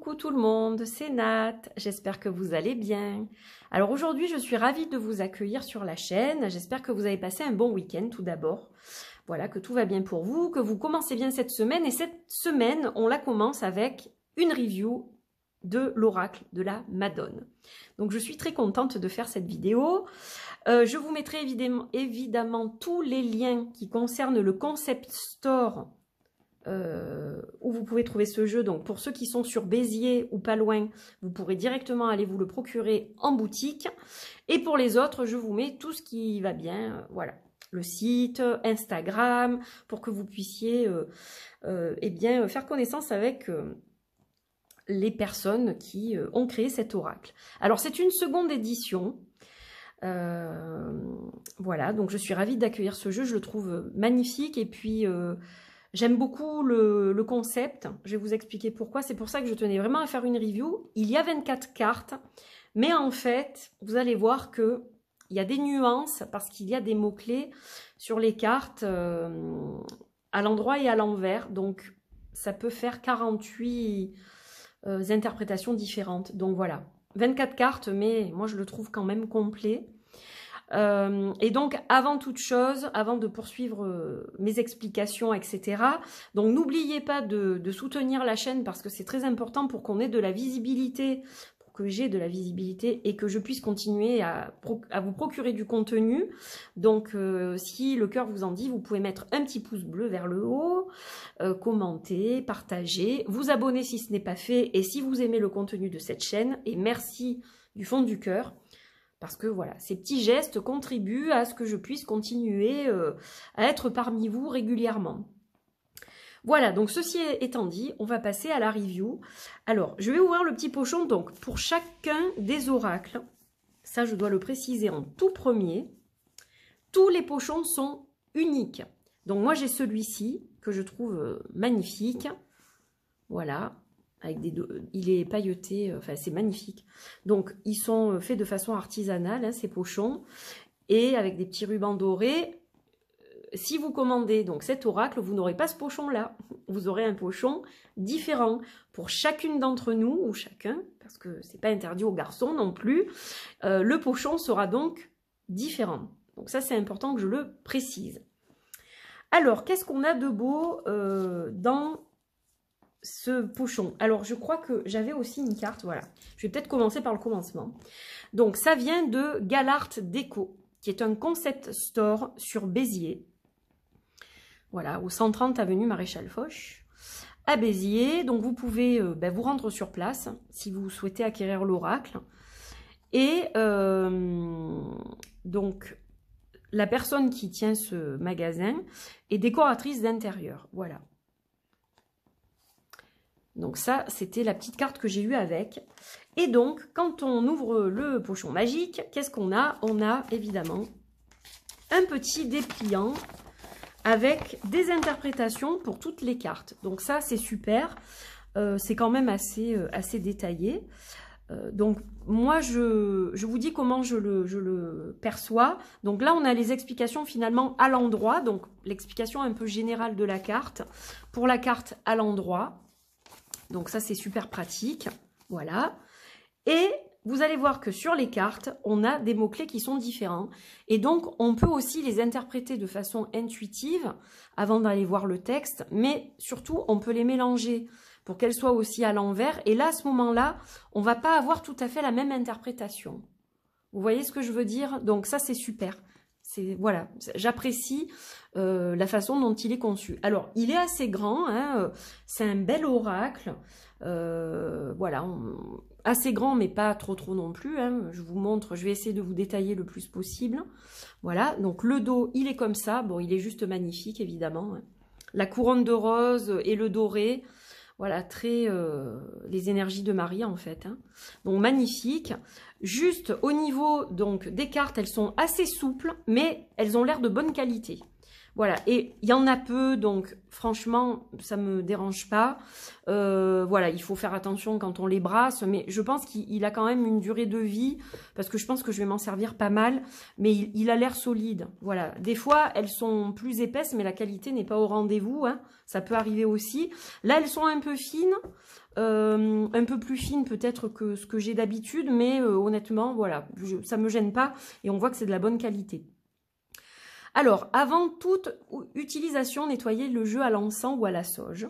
coucou tout le monde, c'est Nat, j'espère que vous allez bien. Alors aujourd'hui je suis ravie de vous accueillir sur la chaîne, j'espère que vous avez passé un bon week-end tout d'abord. Voilà, que tout va bien pour vous, que vous commencez bien cette semaine et cette semaine on la commence avec une review de l'oracle de la Madone. Donc je suis très contente de faire cette vidéo. Euh, je vous mettrai évidemment, évidemment tous les liens qui concernent le concept store euh, où vous pouvez trouver ce jeu. Donc pour ceux qui sont sur Béziers ou pas loin, vous pourrez directement aller vous le procurer en boutique. Et pour les autres, je vous mets tout ce qui va bien, euh, voilà, le site, Instagram, pour que vous puissiez euh, eh bien, faire connaissance avec les personnes qui ont créé cet oracle. Alors c'est une seconde édition. voilà, donc je suis ravie d'accueillir ce jeu, je le trouve magnifique et puis J'aime beaucoup le, concept, je vais vous expliquer pourquoi. C'est pour ça que je tenais vraiment à faire une review. Il y a 24 cartes, mais en fait, vous allez voir que il y a des nuances parce qu'il y a des mots-clés sur les cartes euh, à l'endroit et à l'envers. Donc, ça peut faire 48 euh, interprétations différentes. Donc voilà, 24 cartes, mais moi je le trouve quand même complet. Euh, et donc, avant toute chose, avant de poursuivre euh, mes explications, etc., donc n'oubliez pas de, soutenir la chaîne parce que c'est très important pour qu'on ait de la visibilité, pour que j'ai de la visibilité et que je puisse continuer à, vous procurer du contenu. Donc, euh, si le cœur vous en dit, vous pouvez mettre un petit pouce bleu vers le haut, commenter, partager, vous abonner si ce n'est pas fait et si vous aimez le contenu de cette chaîne. Et merci du fond du cœur. Parce que voilà, ces petits gestes contribuent à ce que je puisse continuer euh, à être parmi vous régulièrement. Voilà, donc ceci étant dit, on va passer à la review. Alors, je vais ouvrir le petit pochon donc pour chacun des oracles. Ça, je dois le préciser en tout premier. Tous les pochons sont uniques. Donc moi, j'ai celui-ci que je trouve euh, magnifique. Voilà, euh, il est pailleté, euh, enfin c'est magnifique. Donc ils sont euh, faits de façon artisanale, hein, ces pochons, et avec des petits rubans dorés. Si vous commandez donc cet oracle, vous n'aurez pas ce pochon-là. Vous aurez un pochon différent pour chacune d'entre nous, ou chacun, parce que c'est pas interdit aux garçons non plus. le pochon sera donc différent. Donc ça c'est important que je le précise. Alors, qu'est-ce qu'on a de beau dans ce pochon. Alors, je crois que j'avais aussi une carte, voilà. Je vais peut-être commencer par le commencement. Donc, ça vient de Galart Déco, qui est un concept store sur Béziers. Voilà, au 130 avenue Maréchal Foch, à Béziers. Donc, vous pouvez euh, ben, vous rendre sur place si vous souhaitez acquérir l'oracle. Et euh, donc, la personne qui tient ce magasin est décoratrice d'intérieur. Voilà. Donc ça, c'était la petite carte que j'ai eue avec. Et donc, quand on ouvre le pochon magique, qu'est-ce qu'on a On a évidemment un petit dépliant avec des interprétations pour toutes les cartes. Donc ça, c'est super. Euh, c'est quand même assez, euh, assez détaillé. Euh, donc moi, je, je, vous dis comment je le, je le, perçois. Donc là, on a les explications finalement à l'endroit. Donc l'explication un peu générale de la carte. Pour la carte à l'endroit. Donc ça, c'est super pratique. Voilà. Et vous allez voir que sur les cartes, on a des mots-clés qui sont différents. Et donc, on peut aussi les interpréter de façon intuitive avant d'aller voir le texte. Mais surtout, on peut les mélanger pour qu'elles soient aussi à l'envers. Et là, à ce moment-là, on ne va pas avoir tout à fait la même interprétation. Vous voyez ce que je veux dire Donc ça, c'est super voilà, j'apprécie euh, la façon dont il est conçu. Alors, il est assez grand, hein, euh, c'est un bel oracle. Euh, voilà, assez grand, mais pas trop trop non plus. Hein. Je vous montre, je vais essayer de vous détailler le plus possible. Voilà, donc le dos, il est comme ça. Bon, il est juste magnifique, évidemment. Hein. La couronne de rose et le doré, voilà, très euh, les énergies de Maria en fait. Hein. Donc magnifique. Juste au niveau donc des cartes, elles sont assez souples, mais elles ont l'air de bonne qualité. Voilà, et il y en a peu, donc franchement, ça ne me dérange pas. Euh, voilà, il faut faire attention quand on les brasse, mais je pense qu'il a quand même une durée de vie, parce que je pense que je vais m'en servir pas mal, mais il, a l'air solide. Voilà, des fois, elles sont plus épaisses, mais la qualité n'est pas au rendez-vous, hein. ça peut arriver aussi. Là, elles sont un peu fines, euh, un peu plus fines peut-être que ce que j'ai d'habitude, mais euh, honnêtement, voilà, ça ça me gêne pas, et on voit que c'est de la bonne qualité. Alors, avant toute utilisation, nettoyez le jeu à l'encens ou à la sauge.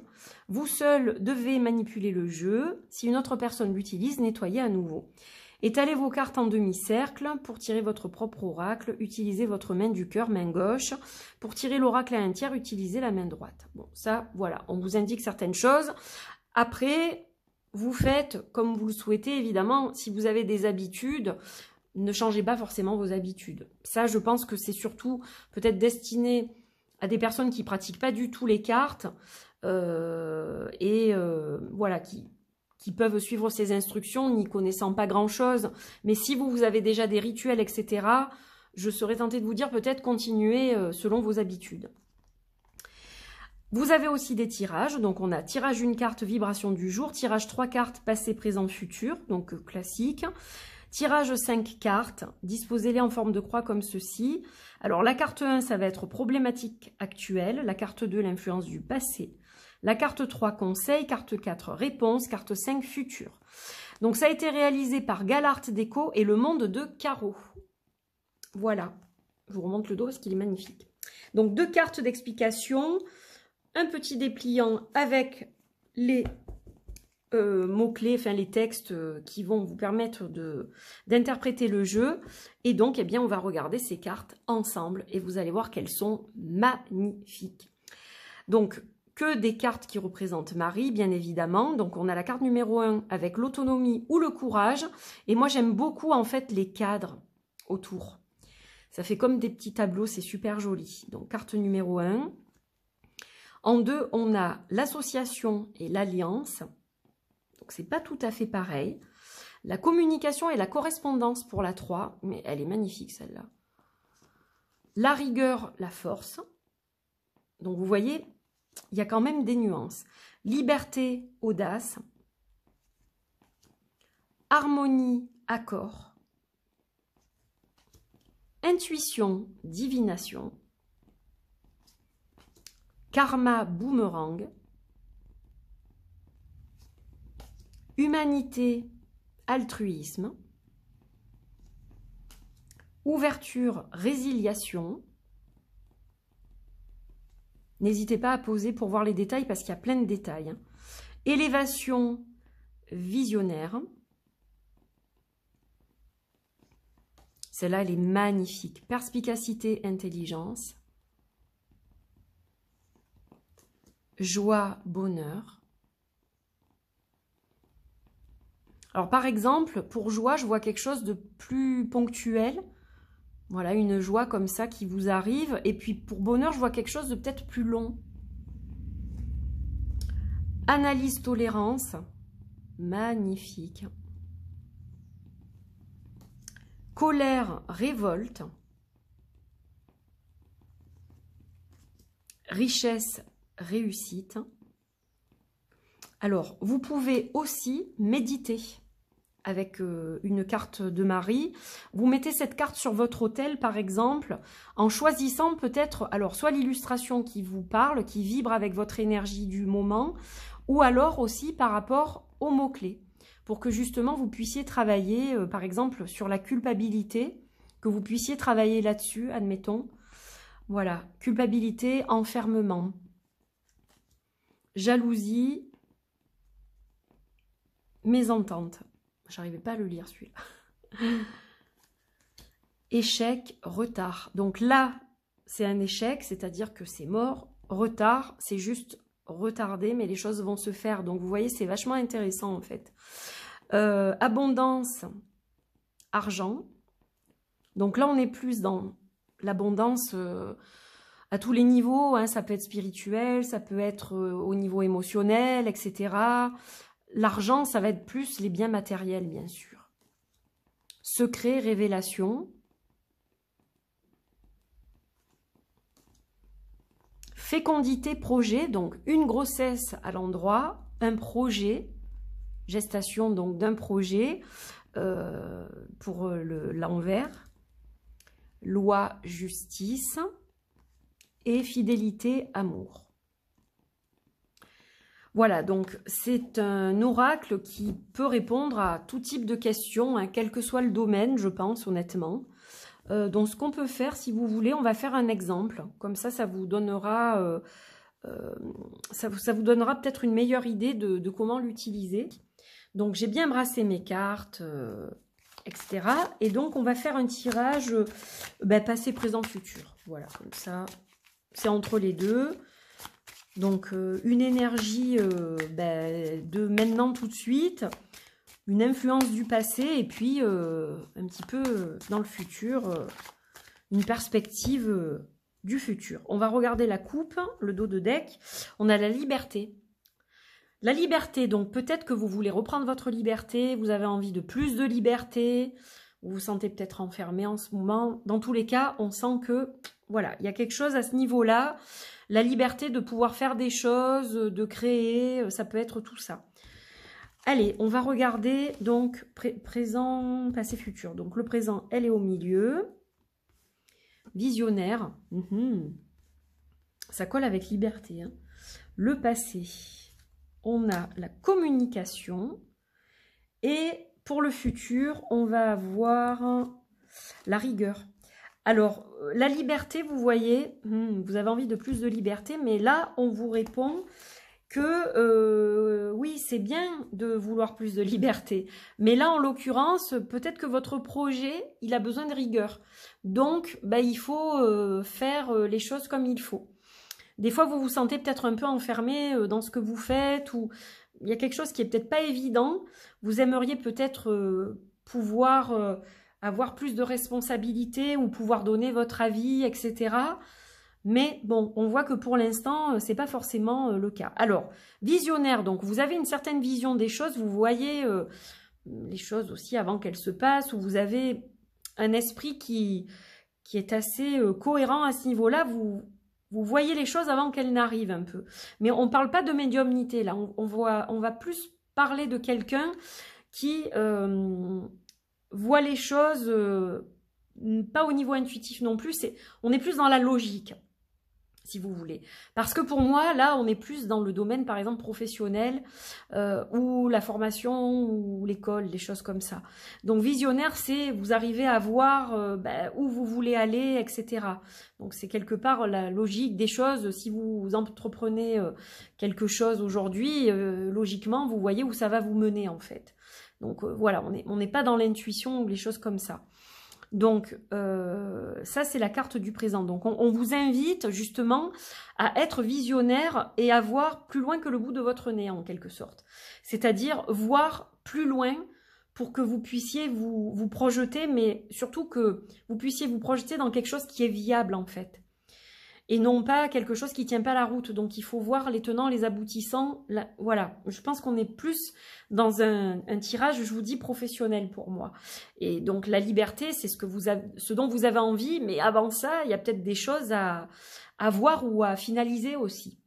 Vous seul devez manipuler le jeu. Si une autre personne l'utilise, nettoyez à nouveau. Étalez vos cartes en demi-cercle pour tirer votre propre oracle. Utilisez votre main du cœur, main gauche. Pour tirer l'oracle à un tiers, utilisez la main droite. Bon, ça, voilà, on vous indique certaines choses. Après, vous faites comme vous le souhaitez, évidemment, si vous avez des habitudes, ne changez pas forcément vos habitudes. Ça, je pense que c'est surtout peut-être destiné à des personnes qui pratiquent pas du tout les cartes euh, et euh, voilà qui qui peuvent suivre ces instructions n'y connaissant pas grand chose. Mais si vous vous avez déjà des rituels, etc., je serais tentée de vous dire peut-être continuer euh, selon vos habitudes. Vous avez aussi des tirages, donc on a tirage une carte vibration du jour, tirage trois cartes passé, présent, futur, donc classique. Tirage 5 cartes, disposez-les en forme de croix comme ceci. Alors la carte 1, ça va être problématique actuelle, la carte 2, l'influence du passé, la carte 3, conseil, carte 4, réponse, carte 5, futur. Donc ça a été réalisé par Galart Déco et le monde de Carreau. Voilà, je vous remonte le dos parce qu'il est magnifique. Donc deux cartes d'explication, un petit dépliant avec les euh, mots-clés, enfin les textes euh, qui vont vous permettre de d'interpréter le jeu. Et donc, eh bien, on va regarder ces cartes ensemble et vous allez voir qu'elles sont magnifiques. Donc, que des cartes qui représentent Marie, bien évidemment. Donc, on a la carte numéro 1 avec l'autonomie ou le courage. Et moi, j'aime beaucoup, en fait, les cadres autour. Ça fait comme des petits tableaux, c'est super joli. Donc, carte numéro 1. En deux, on a l'association et l'alliance. Donc c'est pas tout à fait pareil. La communication et la correspondance pour la 3, mais elle est magnifique celle-là. La rigueur, la force. Donc vous voyez, il y a quand même des nuances. Liberté, audace. Harmonie, accord. Intuition, divination. Karma, boomerang. humanité, altruisme, ouverture, résiliation. N'hésitez pas à poser pour voir les détails parce qu'il y a plein de détails. Hein. Élévation, visionnaire. Celle-là, elle est magnifique. Perspicacité, intelligence. Joie, bonheur. Alors par exemple, pour joie, je vois quelque chose de plus ponctuel. Voilà, une joie comme ça qui vous arrive. Et puis pour bonheur, je vois quelque chose de peut-être plus long. Analyse tolérance. Magnifique. Colère, révolte. Richesse, réussite. Alors, vous pouvez aussi méditer avec euh, une carte de Marie. Vous mettez cette carte sur votre hôtel, par exemple, en choisissant peut-être, alors, soit l'illustration qui vous parle, qui vibre avec votre énergie du moment, ou alors aussi par rapport aux mots-clés, pour que justement vous puissiez travailler, euh, par exemple, sur la culpabilité, que vous puissiez travailler là-dessus, admettons. Voilà, culpabilité, enfermement, jalousie, mésentente. J'arrivais pas à le lire celui-là. échec, retard. Donc là, c'est un échec, c'est-à-dire que c'est mort. Retard, c'est juste retardé, mais les choses vont se faire. Donc vous voyez, c'est vachement intéressant en fait. Euh, abondance, argent. Donc là, on est plus dans l'abondance euh, à tous les niveaux. Hein. Ça peut être spirituel, ça peut être euh, au niveau émotionnel, etc. L'argent, ça va être plus les biens matériels, bien sûr. Secret, révélation. Fécondité, projet, donc une grossesse à l'endroit, un projet, gestation donc d'un projet euh, pour euh, l'envers, loi, justice et fidélité, amour. Voilà, donc c'est un oracle qui peut répondre à tout type de questions, hein, quel que soit le domaine, je pense, honnêtement. Euh, donc ce qu'on peut faire, si vous voulez, on va faire un exemple. Comme ça, ça vous donnera, euh, euh, ça, vous donnera peut-être une meilleure idée de, comment l'utiliser. Donc j'ai bien brassé mes cartes, etc. Et donc on va faire un tirage ben, passé, présent, futur. Voilà, comme ça, c'est entre les deux. Donc euh, une énergie euh, ben, de maintenant tout de suite, une influence du passé et puis euh, un petit peu dans le futur, une perspective du futur. On va regarder la coupe, le dos de deck. On a la liberté. La liberté, donc peut-être que vous voulez reprendre votre liberté, vous avez envie de plus de liberté, vous vous sentez peut-être enfermé en ce moment. Dans tous les cas, on sent que, voilà, il y a quelque chose à ce niveau-là. La liberté de pouvoir faire des choses, de créer, ça peut être tout ça. Allez, on va regarder donc présent, passé, futur. Donc le présent, elle est au milieu. Visionnaire. Mhm. Ça colle avec liberté. Hein. Le passé. On a la communication et pour le futur, on va avoir la rigueur. Alors, euh, la liberté, vous voyez, hmm, vous avez envie de plus de liberté, mais là, on vous répond que euh, oui, c'est bien de vouloir plus de liberté. Mais là, en l'occurrence, peut-être que votre projet, il a besoin de rigueur. Donc, bah, il faut euh, faire les choses comme il faut. Des fois, vous vous sentez peut-être un peu enfermé dans ce que vous faites ou il y a quelque chose qui est peut-être pas évident. Vous aimeriez peut-être euh, pouvoir euh, avoir plus de responsabilités ou pouvoir donner votre avis, etc. Mais bon, on voit que pour l'instant, euh, c'est pas forcément le cas. Alors, visionnaire, donc vous avez une certaine vision des choses, vous voyez les choses aussi avant qu'elles se passent, ou vous avez un esprit qui, qui est assez cohérent à ce niveau-là, vous, vous voyez les choses avant qu'elles n'arrivent un peu. Mais on ne parle pas de médiumnité là. On, voit, on va plus parler de quelqu'un qui euh, voit les choses euh, pas au niveau intuitif non plus. on est plus dans la logique si vous voulez. Parce que pour moi, là, on est plus dans le domaine, par exemple, professionnel, euh, ou la formation, ou l'école, des choses comme ça. Donc visionnaire, c'est vous arrivez à voir euh, ben, où vous voulez aller, etc. Donc c'est quelque part la logique des choses. Si vous entreprenez euh, quelque chose aujourd'hui, logiquement, vous voyez où ça va vous mener, en fait. Donc voilà, on n'est on pas dans l'intuition ou les choses comme ça. Donc euh, ça c'est la carte du présent. Donc on, vous invite justement à être visionnaire et à voir plus loin que le bout de votre nez en quelque sorte. C'est-à-dire voir plus loin pour que vous puissiez vous, vous projeter, mais surtout que vous puissiez vous projeter dans quelque chose qui est viable en fait et non pas quelque chose qui tient pas la route. Donc il faut voir les tenants, les aboutissants. voilà, je pense qu'on est plus dans un, tirage, je vous dis, professionnel pour moi. Et donc la liberté, c'est ce que vous ce dont vous avez envie, mais avant ça, il y a peut-être des choses à, à voir ou à finaliser aussi.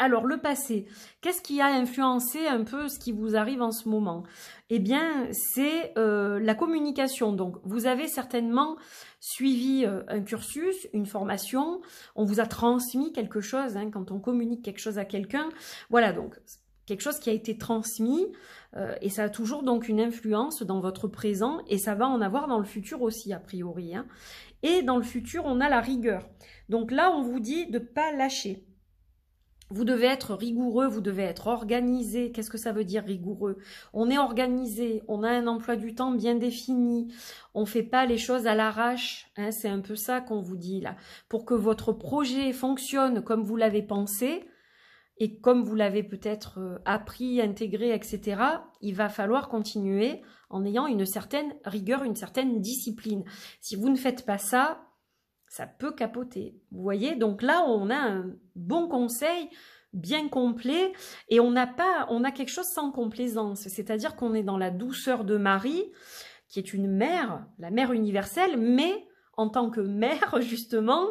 Alors, le passé, qu'est-ce qui a influencé un peu ce qui vous arrive en ce moment Eh bien, c'est euh, la communication. Donc, vous avez certainement suivi euh, un cursus, une formation, on vous a transmis quelque chose, hein, quand on communique quelque chose à quelqu'un. Voilà, donc, quelque chose qui a été transmis euh, et ça a toujours donc une influence dans votre présent et ça va en avoir dans le futur aussi a priori. Hein. Et dans le futur, on a la rigueur. Donc là, on vous dit de pas lâcher. Vous devez être rigoureux, vous devez être organisé. Qu'est-ce que ça veut dire rigoureux On est organisé, on a un emploi du temps bien défini, on ne fait pas les choses à l'arrache. Hein, c'est un peu ça qu'on vous dit là. Pour que votre projet fonctionne comme vous l'avez pensé et comme vous l'avez peut-être euh, appris, intégré, etc., il va falloir continuer en ayant une certaine rigueur, une certaine discipline. Si vous ne faites pas ça, ça peut capoter. Vous voyez, donc là, on a un bon conseil bien complet et on n'a pas, on a quelque chose sans complaisance. C'est-à-dire qu'on est dans la douceur de Marie, qui est une mère, la mère universelle, mais en tant que mère, justement,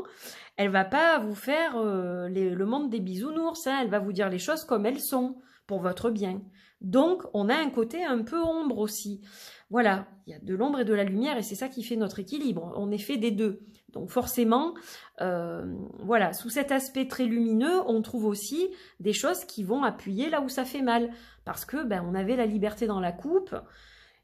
elle va pas vous faire euh, le monde des bisounours, hein. elle va vous dire les choses comme elles sont, pour votre bien. Donc, on a un côté un peu ombre aussi. Voilà, il y a de l'ombre et de la lumière et c'est ça qui fait notre équilibre. On est fait des deux. Donc forcément, euh, voilà, sous cet aspect très lumineux, on trouve aussi des choses qui vont appuyer là où ça fait mal. Parce que ben, on avait la liberté dans la coupe,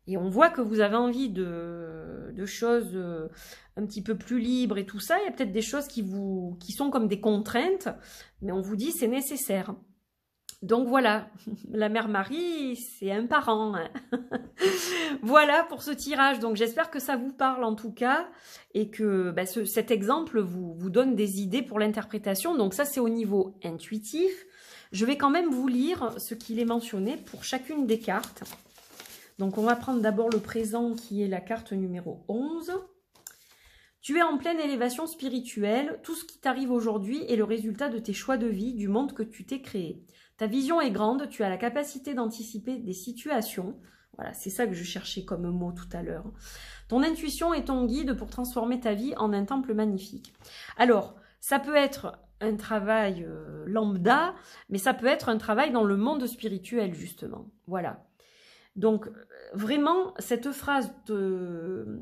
et on voit que vous avez envie de, de, choses euh, un petit peu plus libres et tout ça, il y a peut-être des choses qui vous qui sont comme des contraintes, mais on vous dit c'est nécessaire. Donc voilà, la mère Marie, c'est un parent. Hein. voilà pour ce tirage. Donc j'espère que ça vous parle en tout cas et que bah, cet exemple vous, vous donne des idées pour l'interprétation. Donc ça c'est au niveau intuitif. Je vais quand même vous lire ce qu'il est mentionné pour chacune des cartes. Donc on va prendre d'abord le présent qui est la carte numéro 11. Tu es en pleine élévation spirituelle, tout ce qui t'arrive aujourd'hui est le résultat de tes choix de vie, du monde que tu t'es créé. Ta vision est grande, tu as la capacité d'anticiper des situations. Voilà, c'est ça que je cherchais comme mot tout à l'heure. Ton intuition est ton guide pour transformer ta vie en un temple magnifique. Alors, ça peut être un travail euh, lambda, mais ça peut être un travail dans le monde spirituel, justement. Voilà. Donc, euh, vraiment, cette phrase te,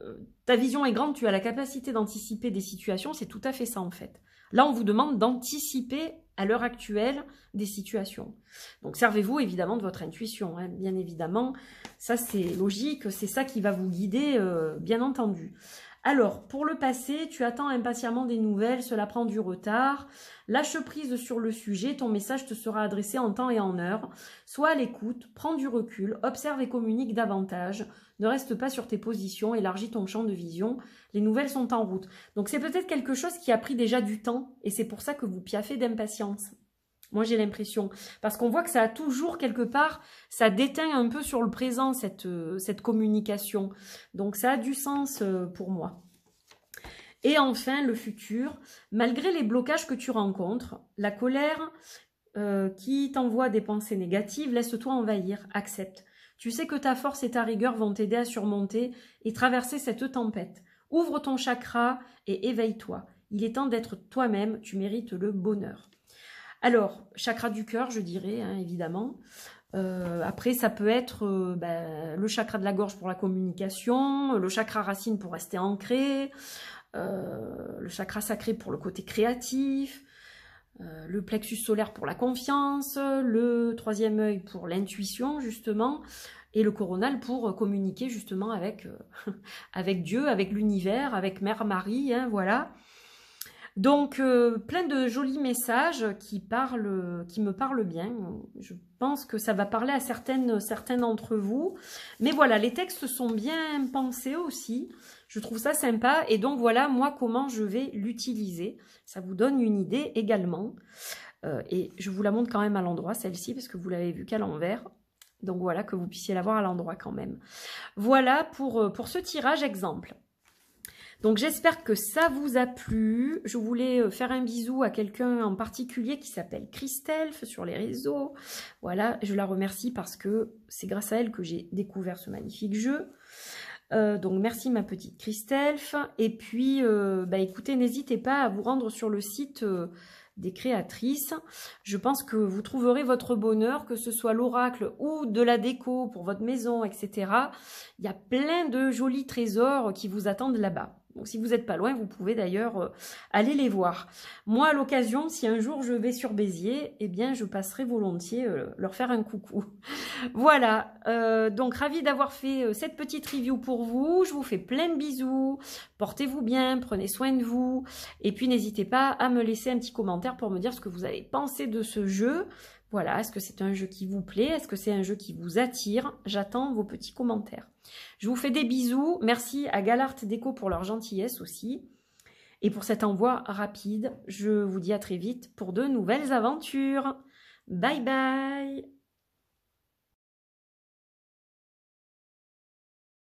euh, ta vision est grande, tu as la capacité d'anticiper des situations, c'est tout à fait ça en fait. Là, on vous demande d'anticiper à l'heure actuelle des situations. Donc servez-vous évidemment de votre intuition, hein. bien évidemment. Ça, c'est logique, c'est ça qui va vous guider, euh, bien entendu. Alors, pour le passé, tu attends impatiemment des nouvelles, cela prend du retard. Lâche prise sur le sujet, ton message te sera adressé en temps et en heure. Sois à l'écoute, prends du recul, observe et communique davantage. Ne reste pas sur tes positions, élargis ton champ de vision. Les nouvelles sont en route. Donc c'est peut-être quelque chose qui a pris déjà du temps et c'est pour ça que vous piaffez d'impatience. Moi, j'ai l'impression. Parce qu'on voit que ça a toujours, quelque part, ça déteint un peu sur le présent, cette, euh, cette communication. Donc, ça a du sens euh, pour moi. Et enfin, le futur. Malgré les blocages que tu rencontres, la colère euh, qui t'envoie des pensées négatives, laisse-toi envahir, accepte. Tu sais que ta force et ta rigueur vont t'aider à surmonter et traverser cette tempête. Ouvre ton chakra et éveille-toi. Il est temps d'être toi-même, tu mérites le bonheur. Alors, chakra du cœur, je dirais, hein, évidemment. Euh, après, ça peut être euh, ben, le chakra de la gorge pour la communication, le chakra racine pour rester ancré, euh, le chakra sacré pour le côté créatif, euh, le plexus solaire pour la confiance, le troisième œil pour l'intuition justement, et le coronal pour euh, communiquer justement avec, euh, avec Dieu, avec l'univers, avec Mère Marie, hein, voilà. Donc plein de jolis messages qui parlent, qui me parlent bien. Je pense que ça va parler à certaines, certains d'entre vous. Mais voilà, les textes sont bien pensés aussi. Je trouve ça sympa et donc voilà moi comment je vais l'utiliser. Ça vous donne une idée également. Euh, et je vous la montre quand même à l'endroit celle-ci parce que vous l'avez vu qu'à l'envers. Donc voilà que vous puissiez la voir à l'endroit quand même. Voilà pour, euh, pour ce tirage exemple. Donc j'espère que ça vous a plu. Je voulais euh, faire un bisou à quelqu'un en particulier qui s'appelle Christelf sur les réseaux. Voilà, je la remercie parce que c'est grâce à elle que j'ai découvert ce magnifique jeu. Euh, donc merci ma petite Christelf. Et puis, euh, bah, écoutez, n'hésitez pas à vous rendre sur le site euh, des créatrices. Je pense que vous trouverez votre bonheur, que ce soit l'oracle ou de la déco pour votre maison, etc. Il y a plein de jolis trésors qui vous attendent là-bas. Donc si vous n'êtes pas loin, vous pouvez d'ailleurs euh, aller les voir. Moi, à l'occasion, si un jour je vais sur Béziers, eh bien, je passerai volontiers euh, leur faire un coucou. Voilà, euh, donc ravi d'avoir fait cette petite review pour vous. Je vous fais plein de bisous. Portez-vous bien, prenez soin de vous. Et puis, n'hésitez pas à me laisser un petit commentaire pour me dire ce que vous avez pensé de ce jeu. Voilà, est-ce que c'est un jeu qui vous plaît Est-ce que c'est un jeu qui vous attire J'attends vos petits commentaires. Je vous fais des bisous. Merci à Galart Déco pour leur gentillesse aussi. Et pour cet envoi rapide, je vous dis à très vite pour de nouvelles aventures. Bye bye